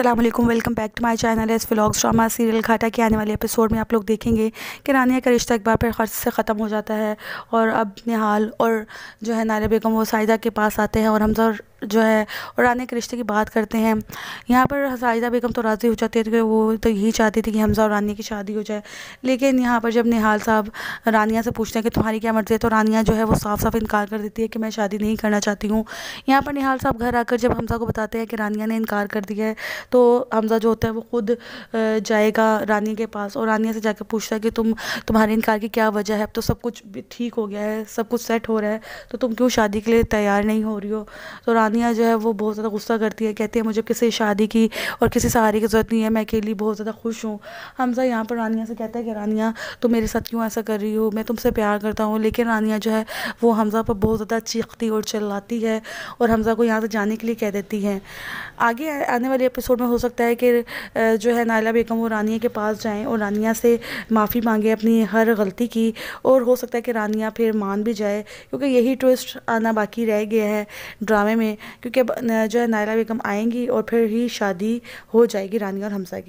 अल्लाम welcome back to my channel S vlogs drama serial घाटा के आने वाले एपिसोड में आप लोग देखेंगे कि रानिया का रिश्ता एक बार फिर खर्च से ख़त्म हो जाता है और अब निहाल और जो है नारे बेगम वो साहिदा के पास आते हैं और हमजा और जो है और आने के रिश्ते की बात करते हैं यहाँ पर साजिदा बेगम तो राज़ी हो जाती है क्योंकि वो तो यही चाहती थी कि हमजा और रानिया की शादी हो जाए लेकिन यहाँ पर जब निहाल साहब रानिया से पूछते हैं कि तुम्हारी क्या मर्ज़ी है तो रानिया जो है वो साफ साफ इनकार कर देती है कि मैं शादी नहीं करना चाहती हूँ यहाँ पर निहाल साहब घर आकर जब हमजा को बताते हैं कि रानिया ने इनकार कर दिया है तो हमजा जो होता है वो खुद जाएगा रानिया के पास और रानिया से जाकर पूछता है कि तुम तुम्हारे इनकार की क्या वजह है अब तो सब कुछ ठीक हो गया है सब कुछ सेट हो रहा है तो तुम क्यों शादी के लिए तैयार नहीं हो रही हो तो सानिया जो है वो बहुत ज़्यादा गुस्सा करती है कहती है मुझे किसी शादी की और किसी सहारे की ज़रूरत नहीं है मैं अकेली बहुत ज़्यादा खुश हूँ हमजा यहाँ पर रानिया से कहता है कि रानिया तुम मेरे साथ क्यों ऐसा कर रही हो मैं तुमसे प्यार करता हूँ लेकिन रानिया जो है वो हमजा पर बहुत ज़्यादा चीखती और चिल्लाती है और हमजा को यहाँ से जाने के लिए कह देती है आगे आने वाले एपिसोड में हो सकता है कि जो है नायला बेगम वो रानिया के पास जाएँ और रानिया से माफ़ी मांगे अपनी हर गलती की और हो सकता है कि रानिया फिर मान भी जाए क्योंकि यही ट्विस्ट आना बाकी रह गया है ड्रामे में क्योंकि अब जो है नायरा बेगम आएंगी और फिर ही शादी हो जाएगी रानी और हमसा की